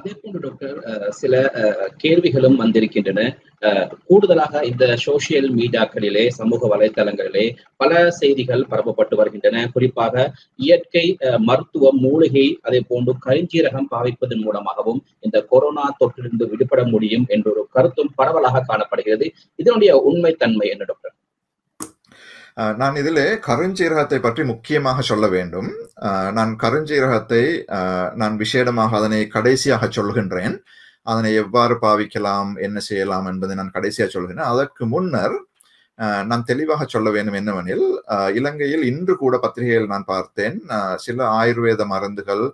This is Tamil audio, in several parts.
அதே போன்று டாக்டர் சில கேள்விகளும் வந்திருக்கின்றன கூடுதலாக இந்த சோசியல் மீடியாக்களிலே சமூக வலைதளங்களிலே பல செய்திகள் பரப்பப்பட்டு வருகின்றன குறிப்பாக இயற்கை மருத்துவம் மூலிகை அதே போன்று கரிஞ்சீரகம் பாவிப்பதன் மூலமாகவும் இந்த கொரோனா தொற்றிலிருந்து விடுபட முடியும் என்ற ஒரு கருத்தும் பரவலாக காணப்படுகிறது இதனுடைய உண்மைத்தன்மை என்ன டாக்டர் நான் இதில் கருஞ்சீரகத்தை பற்றி முக்கியமாக சொல்ல வேண்டும் நான் கருஞ்சீரகத்தை நான் விசேடமாக அதனை கடைசியாக சொல்கின்றேன் அதனை எவ்வாறு பாவிக்கலாம் என்ன செய்யலாம் என்பதை நான் கடைசியாக சொல்கிறேன் அதற்கு முன்னர் நான் தெளிவாக சொல்ல வேண்டும் என்னவெனில் இலங்கையில் இன்று கூட பத்திரிகையில் நான் பார்த்தேன் சில ஆயுர்வேத மருந்துகள்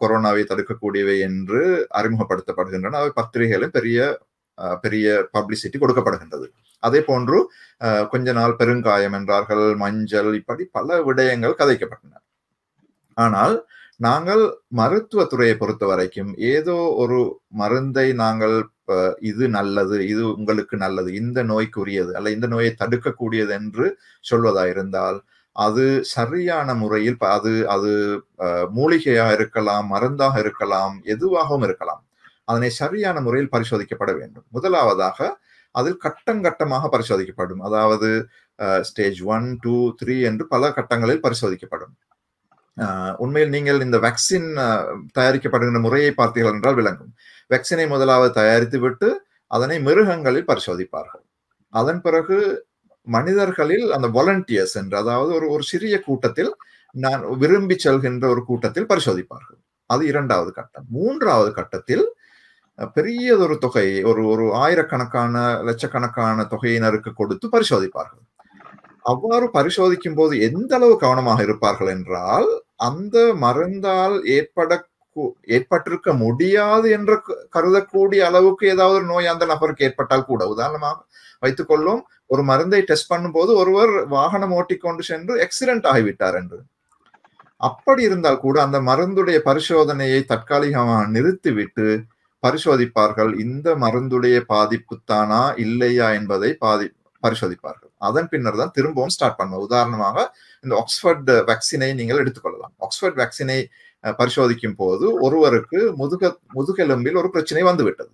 கொரோனாவை தடுக்கக்கூடியவை என்று அறிமுகப்படுத்தப்படுகின்றன அவை பத்திரிகைகளும் பெரிய பெரிய பப்ளிசிட்டி கொடுக்கப்படுகின்றது அதே போன்று கொஞ்ச நாள் பெருங்காயம் என்றார்கள் மஞ்சள் இப்படி பல விடயங்கள் கதைக்கப்பட்டன ஆனால் நாங்கள் மருத்துவத்துறையை பொறுத்த வரைக்கும் ஏதோ ஒரு மருந்தை நாங்கள் இது நல்லது இது உங்களுக்கு நல்லது இந்த நோய்க்குரியது அல்ல இந்த நோயை தடுக்கக்கூடியது என்று சொல்வதாயிருந்தால் அது சரியான முறையில் அது அது மூலிகையாக இருக்கலாம் மருந்தாக இருக்கலாம் எதுவாகவும் இருக்கலாம் அதனை சரியான முறையில் பரிசோதிக்கப்பட வேண்டும் முதலாவதாக அதில் கட்டம் கட்டமாக பரிசோதிக்கப்படும் அதாவது ஸ்டேஜ் ஒன் டூ த்ரீ என்று பல கட்டங்களில் பரிசோதிக்கப்படும் உண்மையில் நீங்கள் இந்த வேக்சின் தயாரிக்கப்படுகின்ற முறையை பார்த்தீர்கள் என்றால் விளங்கும் வேக்சினை முதலாவது தயாரித்து விட்டு அதனை மிருகங்களில் பரிசோதிப்பார்கள் அதன் பிறகு மனிதர்களில் அந்த வாலண்டியர்ஸ் என்று அதாவது ஒரு ஒரு சிறிய கூட்டத்தில் நான் விரும்பி செல்கின்ற ஒரு கூட்டத்தில் பரிசோதிப்பார்கள் அது இரண்டாவது கட்டம் மூன்றாவது கட்டத்தில் பெரியதொரு தொகை ஒரு ஒரு ஆயிரக்கணக்கான லட்சக்கணக்கான தொகையினருக்கு கொடுத்து பரிசோதிப்பார்கள் அவ்வாறு பரிசோதிக்கும் போது எந்த அளவு கவனமாக இருப்பார்கள் என்றால் அந்த மருந்தால் ஏற்பட ஏற்பட்டிருக்க முடியாது என்று கருதக்கூடிய அளவுக்கு ஏதாவது ஒரு நோய் அந்த நபருக்கு ஏற்பட்டால் கூட உதாரணமாக வைத்துக்கொள்ளும் ஒரு மருந்தை டெஸ்ட் பண்ணும்போது ஒருவர் வாகனம் ஓட்டிக்கொண்டு சென்று எக்ஸிடென்ட் ஆகிவிட்டார் என்று அப்படி இருந்தால் கூட அந்த மருந்துடைய பரிசோதனையை தற்காலிகமாக நிறுத்திவிட்டு பரிசோதிப்பார்கள் இந்த மருந்துடைய பாதிப்பு தானா இல்லையா என்பதை பாதி பரிசோதிப்பார்கள் அதன் பின்னர் தான் திரும்பவும் ஸ்டார்ட் பண்ணுவோம் உதாரணமாக இந்த ஆக்ஸ்ஃபர்ட் வேக்சினை நீங்கள் எடுத்துக்கொள்ளலாம் ஆக்ஸ்ஃபர்ட் வேக்சினை பரிசோதிக்கும் போது ஒருவருக்கு முதுக முதுகெலும்பில் ஒரு பிரச்சனை வந்துவிட்டது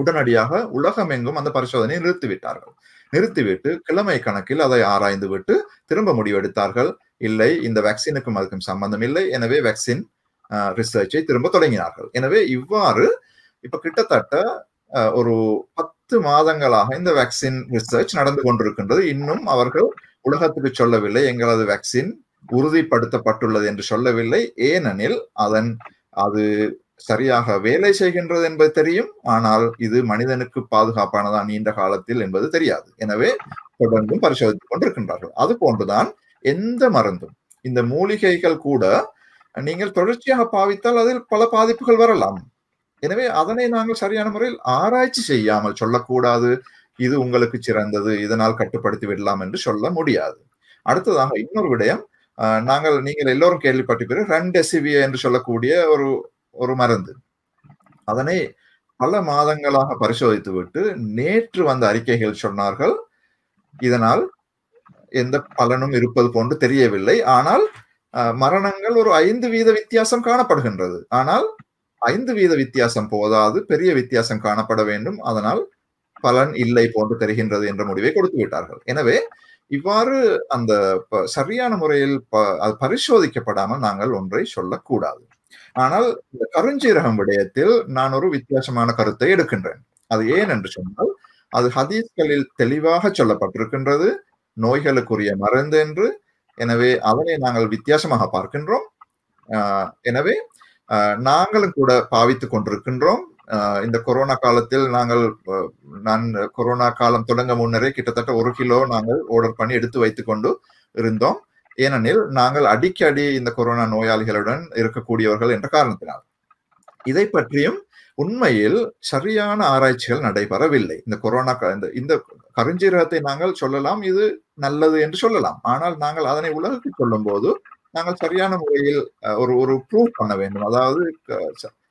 உடனடியாக உலகமெங்கும் அந்த பரிசோதனையை நிறுத்திவிட்டார்கள் நிறுத்திவிட்டு கிழமை கணக்கில் அதை ஆராய்ந்து விட்டு திரும்ப முடிவெடுத்தார்கள் இல்லை இந்த வேக்சினுக்கும் அதுக்கும் சம்பந்தம் இல்லை எனவே வேக்சின் ரிசர்ச்சை திரும்ப தொடங்கினார்கள் எனவே இவ்வாறு இப்ப கிட்டத்தட்ட ஒரு பத்து மாதங்களாக இந்த வேக்சின் ரிசர்ச் நடந்து கொண்டிருக்கின்றது இன்னும் அவர்கள் உலகத்துக்கு சொல்லவில்லை எங்களது வேக்சின் உறுதிப்படுத்தப்பட்டுள்ளது என்று சொல்லவில்லை ஏனெனில் அதன் அது சரியாக வேலை செய்கின்றது என்பது தெரியும் ஆனால் இது மனிதனுக்கு பாதுகாப்பானதா நீண்ட காலத்தில் என்பது தெரியாது எனவே தொடர்ந்தும் பரிசோதித்துக் கொண்டிருக்கின்றார்கள் அது போன்றுதான் எந்த மருந்தும் இந்த மூலிகைகள் கூட நீங்கள் தொடர்ச்சியாக பாவித்தால் அதில் பல பாதிப்புகள் வரலாம் எனவே அதனை நாங்கள் சரியான முறையில் ஆராய்ச்சி செய்யாமல் சொல்லக்கூடாது இது உங்களுக்கு சிறந்தது இதனால் கட்டுப்படுத்தி விடலாம் என்று சொல்ல முடியாது அடுத்ததாக இன்னொரு விடயம் நாங்கள் நீங்கள் எல்லோரும் கேள்விப்பட்டிருப்பீர்கள் ரெம்டெசிவிய என்று சொல்லக்கூடிய ஒரு ஒரு மருந்து அதனை பல மாதங்களாக பரிசோதித்து விட்டு நேற்று வந்த அறிக்கைகள் சொன்னார்கள் இதனால் எந்த பலனும் இருப்பது போன்று தெரியவில்லை ஆனால் மரணங்கள் ஒரு ஐந்து வீத வித்தியாசம் காணப்படுகின்றது ஆனால் ஐந்து வீத வித்தியாசம் போதாது பெரிய வித்தியாசம் காணப்பட வேண்டும் அதனால் பலன் இல்லை போன்று தெரிகின்றது என்ற முடிவை கொடுத்து விட்டார்கள் எனவே இவ்வாறு அந்த சரியான முறையில் அது பரிசோதிக்கப்படாமல் நாங்கள் ஒன்றை சொல்லக்கூடாது ஆனால் இந்த கருஞ்சீரகம் விடயத்தில் நான் ஒரு வித்தியாசமான கருத்தை எடுக்கின்றேன் அது ஏன் என்று சொன்னால் அது ஹதீஸ்களில் தெளிவாக சொல்லப்பட்டிருக்கின்றது நோய்களுக்குரிய மருந்து என்று எனவே அவனை நாங்கள் வித்தியாசமாக பார்க்கின்றோம் எனவே நாங்களும் கூட பாவித்துக் கொண்டிருக்கின்றோம் இந்த கொரோனா காலத்தில் நாங்கள் நான் கொரோனா காலம் தொடங்க முன்னரே கிட்டத்தட்ட ஒரு கிலோ நாங்கள் ஆர்டர் பண்ணி எடுத்து வைத்துக்கொண்டு இருந்தோம் ஏனெனில் நாங்கள் அடிக்கடி இந்த கொரோனா நோயாளிகளுடன் இருக்கக்கூடியவர்கள் என்ற காரணத்தினால் இதை பற்றியும் உண்மையில் சரியான ஆராய்ச்சிகள் நடைபெறவில்லை இந்த கொரோனா இந்த கருஞ்சீரகத்தை நாங்கள் சொல்லலாம் இது நல்லது என்று சொல்லலாம் ஆனால் நாங்கள் அதனை உலகுக்கு சொல்லும் போது நாங்கள் சரியான முறையில் ஒரு ஒரு ப்ரூவ் பண்ண வேண்டும் அதாவது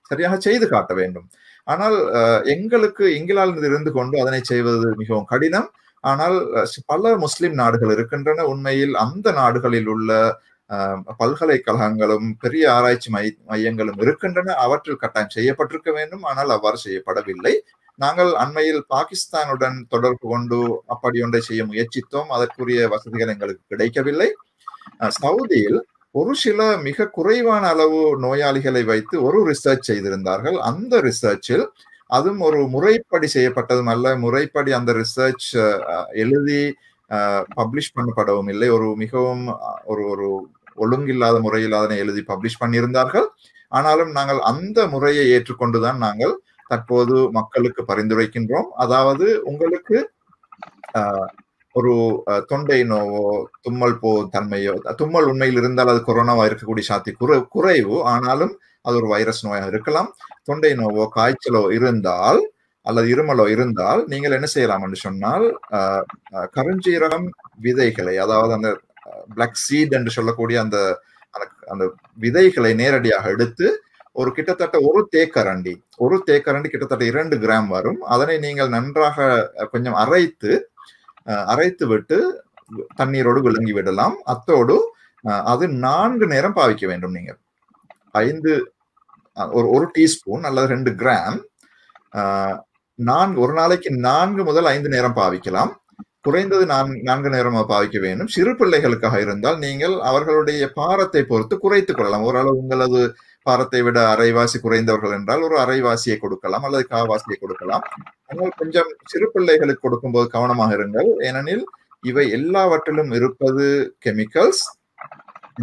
சரியாக செய்து காட்ட வேண்டும் ஆனால் எங்களுக்கு எங்களால் இருந்து கொண்டு அதனை செய்வது மிகவும் கடினம் ஆனால் பல முஸ்லிம் நாடுகள் இருக்கின்றன உண்மையில் அந்த நாடுகளில் உள்ள பல்கலைக்கழகங்களும் பெரிய ஆராய்ச்சி மையங்களும் இருக்கின்றன அவற்றில் கட்டாயம் செய்யப்பட்டிருக்க வேண்டும் ஆனால் அவ்வாறு செய்யப்படவில்லை நாங்கள் அண்மையில் பாகிஸ்தானுடன் தொடர்பு கொண்டு அப்படி ஒன்றை செய்ய முயற்சித்தோம் அதற்குரிய வசதிகள் எங்களுக்கு கிடைக்கவில்லை சவுதியில் ஒரு சில மிக குறைவான அளவு நோயாளிகளை வைத்து ஒரு ரிசர்ச் செய்திருந்தார்கள் அந்த ரிசர்ச்சில் அதுவும் ஒரு முறைப்படி செய்யப்பட்டதும் அல்ல முறைப்படி அந்த ரிசர்ச் எழுதி பப்ளிஷ் பண்ணப்படவும் இல்லை ஒரு மிகவும் ஒரு ஒரு ஒழுங்கில்லாத முறையில் அதனை எழுதி பப்ளிஷ் பண்ணியிருந்தார்கள் ஆனாலும் நாங்கள் அந்த முறையை ஏற்றுக்கொண்டுதான் நாங்கள் தற்போது மக்களுக்கு பரிந்துரைக்கின்றோம் அதாவது உங்களுக்கு ஒரு தொண்டை நோவோ தும்மல் போ தன்மையோ தும்மல் உண்மையில் இருந்தால் அது கொரோனாவா இருக்கக்கூடிய சாத்தி குறை குறைவு ஆனாலும் அது ஒரு வைரஸ் நோயாக இருக்கலாம் தொண்டை நோவோ காய்ச்சலோ இருந்தால் அல்லது இருமலோ இருந்தால் நீங்கள் என்ன செய்யலாம் என்று சொன்னால் கருஞ்சீரகம் விதைகளை அதாவது அந்த பிளாக் சீட் என்று சொல்லக்கூடிய அந்த அந்த விதைகளை நேரடியாக எடுத்து ஒரு கிட்டத்தட்ட ஒரு தேக்கரண்டி ஒரு தேக்கரண்டி கிட்டத்தட்ட இரண்டு கிராம் வரும் அதனை நீங்கள் நன்றாக கொஞ்சம் அரைத்து அரைத்து விட்டு தண்ணீரோடு விளங்கி விடலாம் அத்தோடு அது நான்கு நேரம் பாவிக்க வேண்டும் நீங்கள் ஐந்து ஒரு ஒரு டீஸ்பூன் அல்லது ரெண்டு கிராம் நான்கு ஒரு நாளைக்கு நான்கு முதல் ஐந்து நேரம் பாவிக்கலாம் குறைந்தது நான் நான்கு நேரம் பாவிக்க வேண்டும் சிறு பிள்ளைகளுக்காக இருந்தால் நீங்கள் அவர்களுடைய பாரத்தை பொறுத்து குறைத்துக் கொள்ளலாம் ஓரளவு உங்களது பாரத்தை விட அரைவாசி குறைந்தவர்கள் என்றால் ஒரு அரைவாசியை கொடுக்கலாம் அல்லது காவாசியை கொடுக்கலாம் ஆனால் கொஞ்சம் சிறு பிள்ளைகளுக்கு கொடுக்கும்போது கவனமாக இருங்கள் ஏனெனில் இவை எல்லாவற்றிலும் இருப்பது கெமிக்கல்ஸ்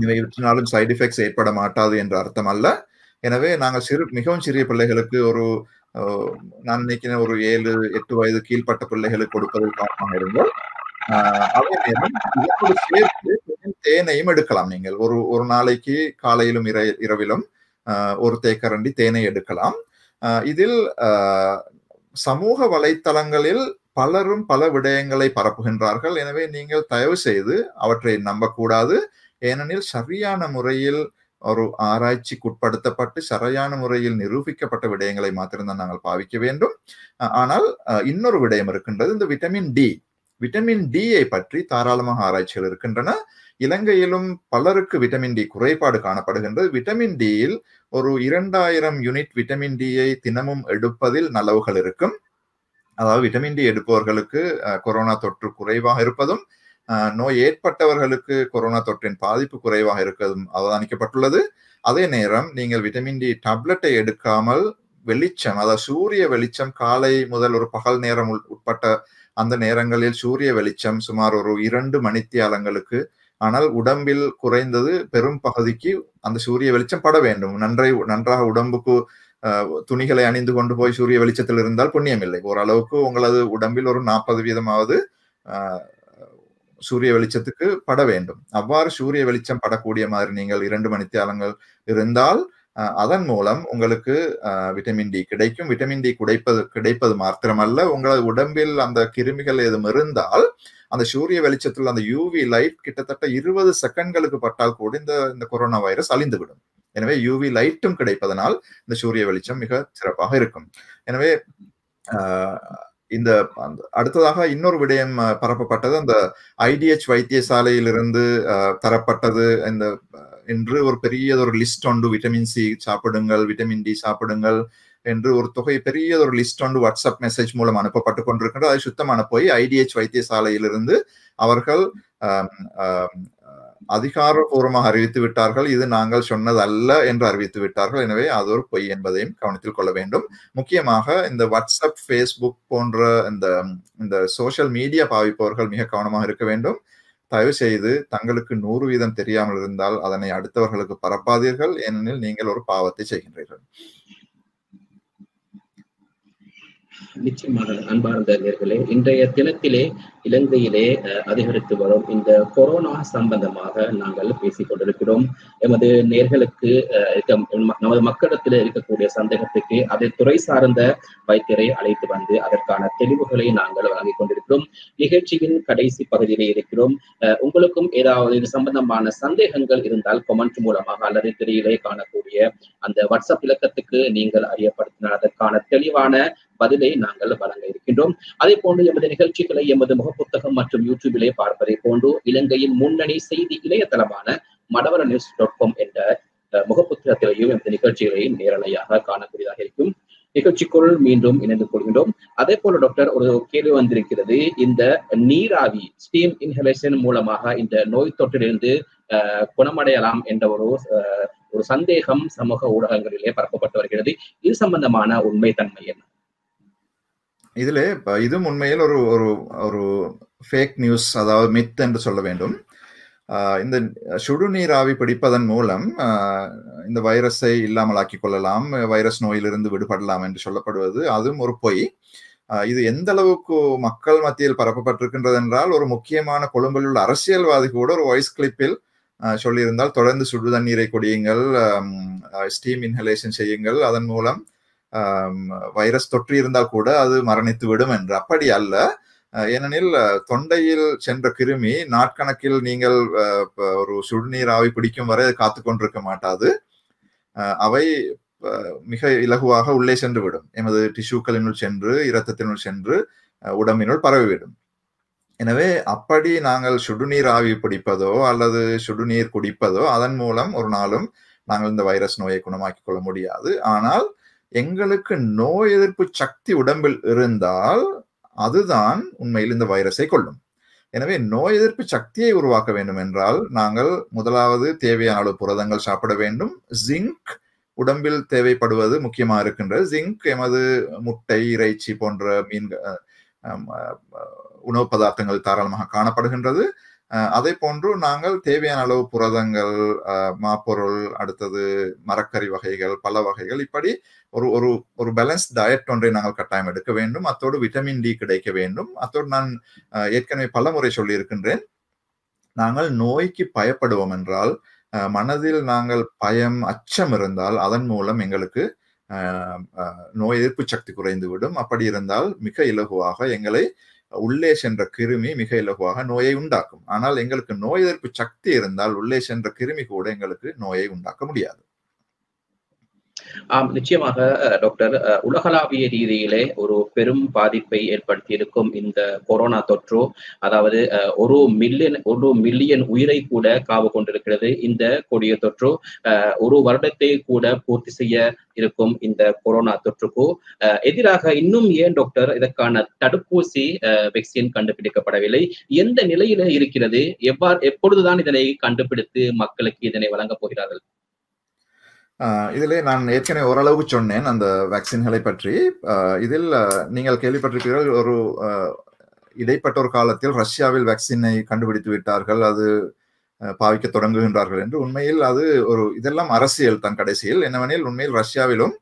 இவை இவற்றினாலும் சைடு எஃபெக்ட்ஸ் ஏற்பட மாட்டாது என்று அர்த்தம் அல்ல எனவே நாங்கள் சிறு மிகவும் சிறிய பிள்ளைகளுக்கு ஒரு நான் நினைக்கிறேன் ஒரு ஏழு எட்டு வயது கீழ்பட்ட பிள்ளைகளுக்கு கொடுப்பதில் காரணமாக இருந்தால் அதே நேரம் சேர்த்து தேனையும் எடுக்கலாம் நீங்கள் ஒரு ஒரு நாளைக்கு காலையிலும் இரவிலும் ஒரு தேக்கரண்டி தேனை எடுக்கலாம் இதில் சமூக வலைத்தளங்களில் பலரும் பல விடயங்களை பரப்புகின்றார்கள் எனவே நீங்கள் தயவு செய்து அவற்றை நம்பக்கூடாது ஏனெனில் சரியான முறையில் ஒரு ஆராய்ச்சிக்குட்படுத்தப்பட்டு சரியான முறையில் நிரூபிக்கப்பட்ட விடயங்களை மாத்திரம்தான் நாங்கள் பாவிக்க வேண்டும் ஆனால் இன்னொரு விடயம் இருக்கின்றது இந்த விட்டமின் டி விட்டமின் டியை பற்றி தாராளமாக ஆராய்ச்சிகள் இருக்கின்றன இலங்கையிலும் பலருக்கு விட்டமின் டி குறைபாடு காணப்படுகின்றது விட்டமின் டியில் ஒரு இரண்டாயிரம் யூனிட் விட்டமின் டியை தினமும் எடுப்பதில் நலவுகள் இருக்கும் அதாவது விட்டமின் டி எடுப்பவர்களுக்கு கொரோனா தொற்று குறைவாக இருப்பதும் நோய் ஏற்பட்டவர்களுக்கு கொரோனா தொற்றின் பாதிப்பு குறைவாக இருக்கதும் அவதானிக்கப்பட்டுள்ளது அதே நேரம் நீங்கள் விட்டமின் டி டப்லெட்டை எடுக்காமல் வெளிச்சம் அதாவது சூரிய வெளிச்சம் காலை முதல் ஒரு பகல் நேரம் உட்பட்ட அந்த நேரங்களில் சூரிய வெளிச்சம் சுமார் ஒரு இரண்டு மணித்தியாலங்களுக்கு ஆனால் உடம்பில் குறைந்தது பெரும் பகுதிக்கு அந்த சூரிய வெளிச்சம் பட வேண்டும் நன்றை நன்றாக உடம்புக்கு துணிகளை அணிந்து கொண்டு போய் சூரிய வெளிச்சத்தில் இருந்தால் புண்ணியம் இல்லை ஓரளவுக்கு உங்களது உடம்பில் ஒரு நாற்பது வீதமாவது சூரிய வெளிச்சத்துக்கு பட வேண்டும் அவ்வாறு சூரிய வெளிச்சம் படக்கூடிய மாதிரி நீங்கள் இரண்டு மணித்தியாலங்கள் இருந்தால் அதன் மூலம் உங்களுக்கு விட்டமின் டி கிடைக்கும் விட்டமின் டி கிடைப்பது கிடைப்பது மாத்திரமல்ல உங்களது உடம்பில் அந்த கிருமிகள் எதுவும் இருந்தால் அந்த சூரிய வெளிச்சத்தில் அந்த யூவி லைட் கிட்டத்தட்ட இருபது செகண்ட்களுக்கு பட்டால் கூட இந்த இந்த கொரோனா வைரஸ் அழிந்துவிடும் எனவே யூவி லைட்டும் கிடைப்பதனால் இந்த சூரிய வெளிச்சம் மிக சிறப்பாக இருக்கும் எனவே இந்த அடுத்ததாக இன்னொரு விடயம் பரப்பப்பட்டது அந்த ஐடிஹெச் வைத்தியசாலையிலிருந்து தரப்பட்டது இந்த என்று ஒரு பெரியதொரு லிஸ்ட் உண்டு விட்டமின் சி சாப்பிடுங்கள் விட்டமின் டி சாப்பிடுங்கள் என்று ஒரு தொகை பெரிய ஒரு லிஸ்ட் ஒன்று வாட்ஸ்அப் மெசேஜ் மூலம் அனுப்பப்பட்டு கொண்டிருக்கின்றது அது சுத்தமான போய் ஐடிஹெச் வைத்தியசாலையிலிருந்து அவர்கள் அதிகாரபூர்வமாக அறிவித்து விட்டார்கள் இது நாங்கள் சொன்னது அல்ல என்று அறிவித்து விட்டார்கள் எனவே அது ஒரு பொய் என்பதையும் கவனத்தில் கொள்ள வேண்டும் முக்கியமாக இந்த வாட்ஸ்அப் ஃபேஸ்புக் போன்ற இந்த இந்த சோசியல் மீடியா பாவிப்பவர்கள் மிக கவனமாக இருக்க வேண்டும் தயவு செய்து தங்களுக்கு நூறு வீதம் தெரியாமல் இருந்தால் அதனை அடுத்தவர்களுக்கு பரப்பாதீர்கள் ஏனெனில் நீங்கள் ஒரு பாவத்தை செய்கின்றீர்கள் நிச்சயமாக அன்பார்ந்த நேர்களே இன்றைய தினத்திலே இலங்கையிலே அதிகரித்து வரும் இந்த கொரோனா சம்பந்தமாக நாங்கள் பேசிக் கொண்டிருக்கிறோம் எமது நேர்களுக்கு நமது மக்களிடத்தில் இருக்கக்கூடிய சந்தேகத்துக்கு அதை துறை சார்ந்த வைத்தியரை அழைத்து வந்து அதற்கான தெளிவுகளை நாங்கள் வழங்கிக் கொண்டிருக்கிறோம் நிகழ்ச்சியின் கடைசி பகுதியிலே இருக்கிறோம் உங்களுக்கும் ஏதாவது இது சம்பந்தமான சந்தேகங்கள் இருந்தால் கொமெண்ட் மூலமாக அல்லது திரையிலே காணக்கூடிய அந்த வாட்ஸ்அப் இலக்கத்துக்கு நீங்கள் அறியப்படுத்தினால் அதற்கான தெளிவான பதிலை நாங்கள் வழங்க இருக்கின்றோம் அதே போன்று எமது நிகழ்ச்சிகளை எமது முக புத்தகம் மற்றும் யூடியூபிலே பார்ப்பதை போன்று இலங்கையின் முன்னணி செய்தி இணையதளமான மடவர நியூஸ் டாட் காம் என்ற முகப்புத்திரத்திலையும் இந்த நிகழ்ச்சிகளையும் நேரலையாக காணக்கூடியதாக இருக்கும் நிகழ்ச்சிக்குள் மீண்டும் இணைந்து கொள்கின்றோம் அதே போல டாக்டர் ஒரு கேள்வி வந்திருக்கிறது இந்த நீராவி ஸ்டீம் இன்ஹலேஷன் மூலமாக இந்த நோய் தொற்றிலிருந்து குணமடையலாம் என்ற ஒரு ஒரு சந்தேகம் சமூக ஊடகங்களிலே பரப்பப்பட்டு வருகிறது இது சம்பந்தமான உண்மை தன்மை என்ன இதுல இதுவும் உண்மையில் ஒரு ஒரு ஒரு ஃபேக் நியூஸ் அதாவது மித் என்று சொல்ல வேண்டும் இந்த சுடுநீர் ஆவி பிடிப்பதன் மூலம் இந்த வைரஸை இல்லாமல் ஆக்கி கொள்ளலாம் வைரஸ் நோயிலிருந்து விடுபடலாம் என்று சொல்லப்படுவது அதுவும் ஒரு பொய் இது எந்த அளவுக்கு மக்கள் மத்தியில் பரப்பப்பட்டிருக்கின்றது என்றால் ஒரு முக்கியமான கொழும்பில் உள்ள அரசியல்வாதி கூட ஒரு வாய்ஸ் கிளிப்பில் சொல்லியிருந்தால் தொடர்ந்து சுடு தண்ணீரை குடியுங்கள் ஸ்டீம் இன்ஹலேஷன் செய்யுங்கள் அதன் மூலம் வைரஸ் தொற்று இருந்தால் கூட அது மரணித்து விடும் என்று அப்படி அல்ல ஏனெனில் தொண்டையில் சென்ற கிருமி நாட்கணக்கில் நீங்கள் ஒரு சுடுநீர் ஆவி பிடிக்கும் வரை காத்து கொண்டிருக்க மாட்டாது அவை மிக இலகுவாக உள்ளே சென்று விடும் எமது டிஷ்யூக்களினுள் சென்று இரத்தத்தினுள் சென்று உடம்பினுள் பரவிவிடும் எனவே அப்படி நாங்கள் சுடுநீர் ஆவி பிடிப்பதோ அல்லது சுடுநீர் குடிப்பதோ அதன் மூலம் ஒரு நாளும் நாங்கள் இந்த வைரஸ் நோயை குணமாக்கிக் கொள்ள முடியாது ஆனால் எங்களுக்கு நோய் எதிர்ப்பு சக்தி உடம்பில் இருந்தால் அதுதான் உண்மையில் இந்த வைரஸை கொள்ளும் எனவே நோய் எதிர்ப்பு சக்தியை உருவாக்க வேண்டும் என்றால் நாங்கள் முதலாவது தேவையான அளவு புரதங்கள் சாப்பிட வேண்டும் ஜிங்க் உடம்பில் தேவைப்படுவது முக்கியமாக இருக்கின்றது ஜிங்க் எமது முட்டை இறைச்சி போன்ற மீன் உணவு பதார்த்தங்கள் தாராளமாக காணப்படுகின்றது அதே போன்று நாங்கள் தேவையான அளவு புரதங்கள் மாப்பொருள் அடுத்தது மரக்கறி வகைகள் பல வகைகள் இப்படி ஒரு ஒரு ஒரு பேலன்ஸ் டயட் ஒன்றை நாங்கள் கட்டாயம் எடுக்க வேண்டும் அத்தோடு விட்டமின் டி கிடைக்க வேண்டும் அத்தோடு நான் ஏற்கனவே பல முறை சொல்லியிருக்கின்றேன் நாங்கள் நோய்க்கு பயப்படுவோம் என்றால் மனதில் நாங்கள் பயம் அச்சம் இருந்தால் அதன் மூலம் எங்களுக்கு நோய் எதிர்ப்பு சக்தி குறைந்துவிடும் அப்படி இருந்தால் மிக இலகுவாக எங்களை உள்ளே சென்ற கிருமி மிக இலகுவாக நோயை உண்டாக்கும் ஆனால் எங்களுக்கு நோய் எதிர்ப்பு சக்தி இருந்தால் உள்ளே சென்ற கிருமி கூட எங்களுக்கு நோயை உண்டாக்க முடியாது ஆம் நிச்சயமாக டாக்டர் உலகளாவிய ரீதியிலே ஒரு பெரும் பாதிப்பை ஏற்படுத்தியிருக்கும் இந்த கொரோனா தொற்று அதாவது ஒரு மில்லியன் ஒரு மில்லியன் உயிரை கூட காவு கொண்டிருக்கிறது இந்த கொடிய தொற்று ஒரு வருடத்தை கூட பூர்த்தி செய்ய இருக்கும் இந்த கொரோனா தொற்றுக்கு எதிராக இன்னும் ஏன் டாக்டர் இதற்கான தடுப்பூசி வெக்சின் கண்டுபிடிக்கப்படவில்லை எந்த நிலையில இருக்கிறது எவ்வாறு எப்பொழுதுதான் இதனை கண்டுபிடித்து மக்களுக்கு இதனை வழங்கப் போகிறார்கள் இதில் நான் ஏற்கனவே ஓரளவு சொன்னேன் அந்த வேக்சின்களை பற்றி இதில் நீங்கள் கேள்விப்பட்டிருக்கிறீர்கள் ஒரு இடைப்பட்ட ஒரு காலத்தில் ரஷ்யாவில் வேக்சினை கண்டுபிடித்து விட்டார்கள் அது பாவிக்க தொடங்குகின்றார்கள் என்று உண்மையில் அது ஒரு இதெல்லாம் அரசியல் தன் கடைசியில் என்னவெனில் உண்மையில் ரஷ்யாவிலும்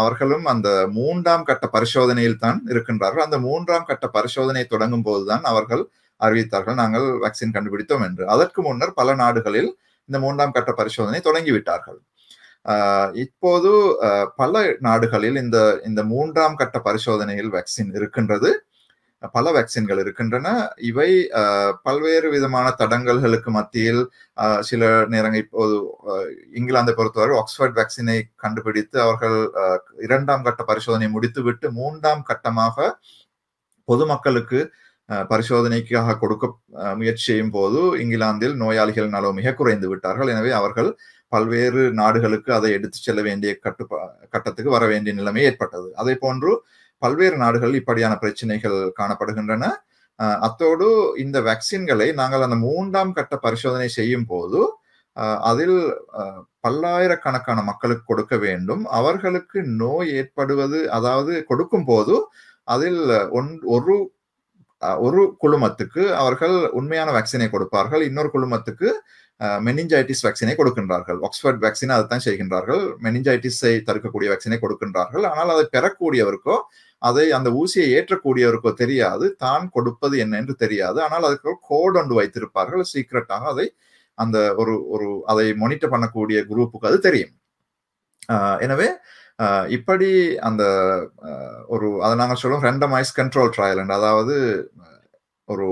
அவர்களும் அந்த மூன்றாம் கட்ட பரிசோதனையில் தான் இருக்கின்றார்கள் அந்த மூன்றாம் கட்ட பரிசோதனை தொடங்கும் போதுதான் அவர்கள் அறிவித்தார்கள் நாங்கள் வேக்சின் கண்டுபிடித்தோம் என்று அதற்கு முன்னர் பல நாடுகளில் இந்த மூன்றாம் கட்ட பரிசோதனை தொடங்கிவிட்டார்கள் இப்போது பல நாடுகளில் இந்த இந்த மூன்றாம் கட்ட பரிசோதனையில் வேக்சின் இருக்கின்றது பல வேக்சின்கள் இருக்கின்றன இவை பல்வேறு விதமான தடங்கல்களுக்கு மத்தியில் சில நேரங்கள் இப்போது இங்கிலாந்தை பொறுத்தவரை ஆக்ஸ்போர்ட் வேக்சினை கண்டுபிடித்து அவர்கள் இரண்டாம் கட்ட பரிசோதனை முடித்துவிட்டு மூன்றாம் கட்டமாக பொதுமக்களுக்கு பரிசோதனைக்காக கொடுக்க முயற்சி செய்யும் போது இங்கிலாந்தில் நோயாளிகள் நலம் மிக குறைந்து விட்டார்கள் எனவே அவர்கள் பல்வேறு நாடுகளுக்கு அதை எடுத்து செல்ல வேண்டிய கட்டுப்பா கட்டத்துக்கு வர வேண்டிய நிலைமை ஏற்பட்டது அதே போன்று பல்வேறு நாடுகள் இப்படியான பிரச்சனைகள் காணப்படுகின்றன அத்தோடு இந்த வேக்சின்களை நாங்கள் அந்த மூன்றாம் கட்ட பரிசோதனை செய்யும் போது அதில் பல்லாயிரக்கணக்கான மக்களுக்கு கொடுக்க வேண்டும் அவர்களுக்கு நோய் ஏற்படுவது அதாவது கொடுக்கும் போது அதில் ஒன் ஒரு ஒரு குழுமத்துக்கு அவர்கள் உண்மையான வேக்சினை கொடுப்பார்கள் இன்னொரு குழுமத்துக்கு மெனிஞ்சைட்டிஸ் வேக்சினை கொடுக்கின்றார்கள் ஆக்ஸ்போர்ட் வேக்சினை அதைத்தான் செய்கின்றார்கள் மெனிஞ்சைட்டிஸை தடுக்கக்கூடிய வேக்சினை கொடுக்கின்றார்கள் ஆனால் அதை பெறக்கூடியவருக்கோ அதை அந்த ஊசியை ஏற்றக்கூடியவருக்கோ தெரியாது தான் கொடுப்பது என்ன என்று தெரியாது ஆனால் அதுக்கு கோட் ஒன்று வைத்திருப்பார்கள் சீக்கிரட்டாக அதை அந்த ஒரு ஒரு அதை மொனிட்டர் பண்ணக்கூடிய குரூப்புக்கு அது தெரியும் எனவே இப்படி அந்த ஒரு அதை நாங்கள் சொல்லுவோம் ரெண்டமைஸ் கண்ட்ரோல் ட்ரையல் அதாவது ஒரு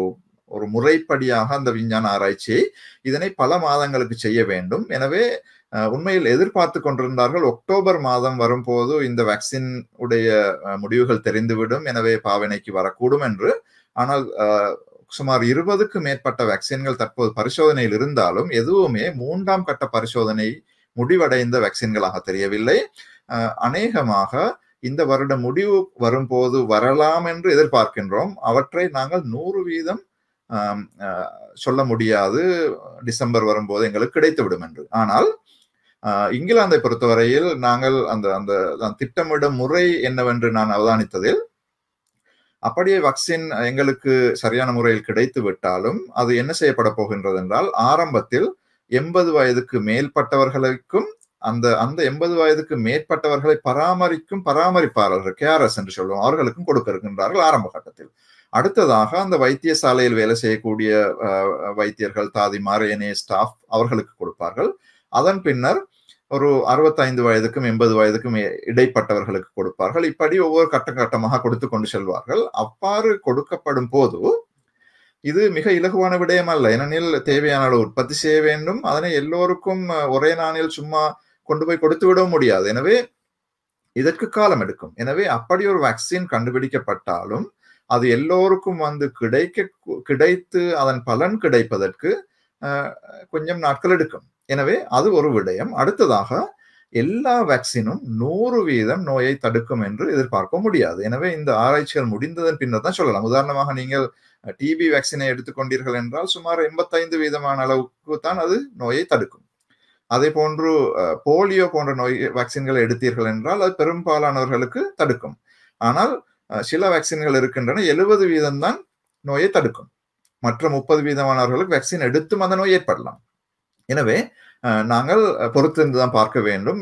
ஒரு முறைப்படியாக அந்த விஞ்ஞான ஆராய்ச்சியை இதனை பல மாதங்களுக்கு செய்ய வேண்டும் எனவே உண்மையில் எதிர்பார்த்து கொண்டிருந்தார்கள் அக்டோபர் மாதம் வரும்போது இந்த வேக்சின் உடைய முடிவுகள் தெரிந்துவிடும் எனவே பாவனைக்கு வரக்கூடும் என்று ஆனால் சுமார் இருபதுக்கு மேற்பட்ட வேக்சின்கள் தற்போது பரிசோதனையில் இருந்தாலும் எதுவுமே மூன்றாம் கட்ட பரிசோதனை முடிவடைந்த வேக்சின்களாக தெரியவில்லை அநேகமாக இந்த வருட முடிவு வரும்போது வரலாம் என்று எதிர்பார்க்கின்றோம் அவற்றை நாங்கள் நூறு வீதம் சொல்ல முடியாது டிசம்பர் வரும்போது எங்களுக்கு கிடைத்துவிடும் என்று ஆனால் இங்கிலாந்தை பொறுத்தவரையில் நாங்கள் அந்த அந்த திட்டமிட முறை என்னவென்று நான் அவதானித்ததில் அப்படியே வக்சின் எங்களுக்கு சரியான முறையில் கிடைத்து விட்டாலும் அது என்ன செய்யப்பட போகின்றது என்றால் ஆரம்பத்தில் எண்பது வயதுக்கு மேற்பட்டவர்களுக்கும் அந்த அந்த எண்பது வயதுக்கு மேற்பட்டவர்களை பராமரிக்கும் பராமரிப்பாளர்கள் கேஆர்எஸ் என்று சொல்லுவோம் அவர்களுக்கும் கொடுக்க இருக்கின்றார்கள் ஆரம்ப கட்டத்தில் அடுத்ததாக அந்த வைத்தியசாலையில் வேலை செய்யக்கூடிய வைத்தியர்கள் தாதிமார் ஏனைய ஸ்டாஃப் அவர்களுக்கு கொடுப்பார்கள் அதன் பின்னர் ஒரு அறுபத்தைந்து வயதுக்கும் எண்பது வயதுக்கும் இடைப்பட்டவர்களுக்கு கொடுப்பார்கள் இப்படி ஒவ்வொரு கட்ட கட்டமாக கொடுத்து கொண்டு செல்வார்கள் அவ்வாறு கொடுக்கப்படும் போது இது மிக இலகுவான விடயம் அல்ல ஏனெனில் தேவையான உற்பத்தி செய்ய வேண்டும் அதனை எல்லோருக்கும் ஒரே நாளில் சும்மா கொண்டு போய் கொடுத்து விட முடியாது எனவே இதற்கு காலம் எடுக்கும் எனவே அப்படி ஒரு வேக்சின் கண்டுபிடிக்கப்பட்டாலும் அது எல்லோருக்கும் வந்து கிடைக்க கிடைத்து அதன் பலன் கிடைப்பதற்கு கொஞ்சம் நாட்கள் எடுக்கும் எனவே அது ஒரு விடயம் அடுத்ததாக எல்லா வேக்சினும் நூறு வீதம் நோயை தடுக்கும் என்று எதிர்பார்க்க முடியாது எனவே இந்த ஆராய்ச்சிகள் முடிந்ததன் பின்னர் தான் சொல்லலாம் உதாரணமாக நீங்கள் டிபி வேக்சினை எடுத்துக்கொண்டீர்கள் என்றால் சுமார் எண்பத்தைந்து வீதமான அளவுக்கு தான் அது நோயை தடுக்கும் அதே போன்று போலியோ போன்ற நோய் வேக்சின்களை எடுத்தீர்கள் என்றால் அது பெரும்பாலானவர்களுக்கு தடுக்கும் ஆனால் சில வேக்சின்கள் இருக்கின்றன எழுபது வீதம் தான் நோயை தடுக்கும் மற்ற முப்பது வீதமானவர்களுக்கு வேக்சின் எடுத்தும் அந்த நோய் ஏற்படலாம் எனவே நாங்கள் பொறுத்திருந்து தான் பார்க்க வேண்டும்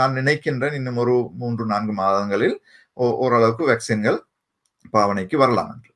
நான் நினைக்கின்றேன் இன்னும் ஒரு மூன்று நான்கு மாதங்களில் ஓரளவுக்கு வேக்சின்கள் பாவனைக்கு வரலாம் என்று